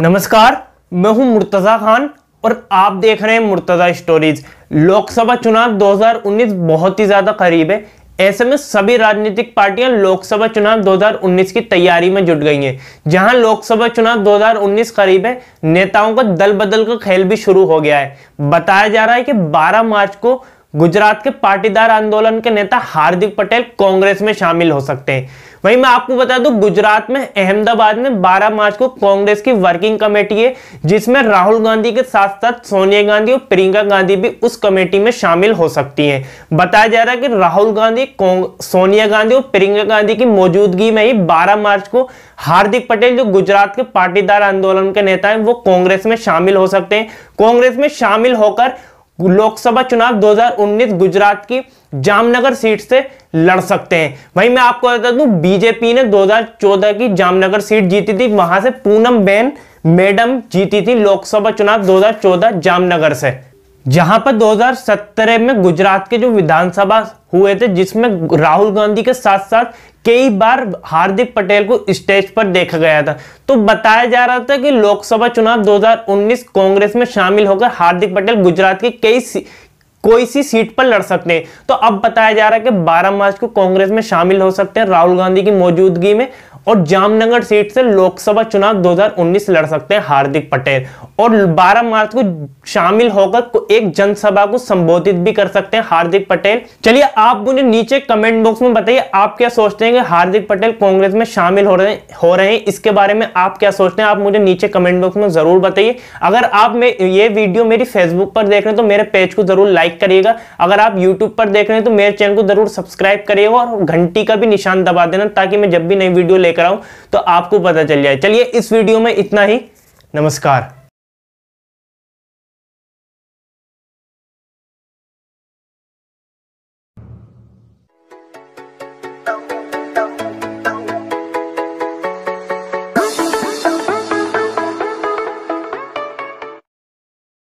नमस्कार मैं हूं मुर्तजा खान और आप देख रहे हैं मुर्तजा स्टोरीज लोकसभा चुनाव 2019 बहुत ही ज्यादा करीब है ऐसे में सभी राजनीतिक पार्टियां लोकसभा चुनाव 2019 की तैयारी में जुट गई हैं जहां लोकसभा चुनाव 2019 करीब है नेताओं का दल बदल का खेल भी शुरू हो गया है बताया जा रहा है कि 12 मार्च को गुजरात के पाटीदार आंदोलन के नेता हार्दिक पटेल कांग्रेस में शामिल हो सकते हैं वहीं मैं आपको बता दूं गुजरात में अहमदाबाद में 12 मार्च को कांग्रेस की वर्किंग कमेटी है जिसमें राहुल गांधी के साथ साथ सोनिया गांधी और प्रियंका गांधी भी उस कमेटी में शामिल हो सकती हैं बताया जा रहा है कि राहुल गांधी सोनिया गांधी और प्रियंका गांधी की मौजूदगी में ही बारह मार्च को हार्दिक पटेल जो गुजरात के पाटीदार आंदोलन के नेता है वो कांग्रेस में शामिल हो सकते हैं कांग्रेस में शामिल होकर लोकसभा चुनाव 2019 गुजरात की जामनगर सीट से लड़ सकते हैं वहीं मैं आपको बता दूं बीजेपी ने 2014 की जामनगर सीट जीती थी वहां से पूनम बेन मैडम जीती थी लोकसभा चुनाव 2014 जामनगर से जहां पर 2017 में गुजरात के जो विधानसभा हुए थे जिसमें राहुल गांधी के साथ साथ कई बार हार्दिक पटेल को स्टेज पर देखा गया था तो बताया जा रहा था कि लोकसभा चुनाव 2019 कांग्रेस में शामिल होकर हार्दिक पटेल गुजरात के कई कोई सी सीट पर लड़ सकते हैं तो अब बताया जा रहा है कि 12 मार्च को कांग्रेस में शामिल हो सकते हैं राहुल गांधी की मौजूदगी में और जामनगर सीट से लोकसभा चुनाव 2019 लड़ सकते हैं हार्दिक पटेल और 12 मार्च को शामिल होकर एक जनसभा को संबोधित भी कर सकते हैं हार्दिक पटेल चलिए आप मुझे नीचे कमेंट बॉक्स में बताइए आप क्या सोचते हैं कि हार्दिक पटेल कांग्रेस में शामिल हो रहे हो रहे हैं इसके बारे में आप क्या सोचते हैं आप मुझे नीचे कमेंट बॉक्स में जरूर बताइए अगर आप में ये वीडियो मेरी फेसबुक पर देख रहे हैं तो मेरे पेज को जरूर लाइक करिएगा अगर आप यूट्यूब पर देख रहे हैं तो मेरे चैनल को जरूर सब्सक्राइब करिएगा और घंटी का भी निशान दबा देना ताकि मैं जब भी नई वीडियो लेकर कराऊं तो आपको पता चल जाए चलिए इस वीडियो में इतना ही नमस्कार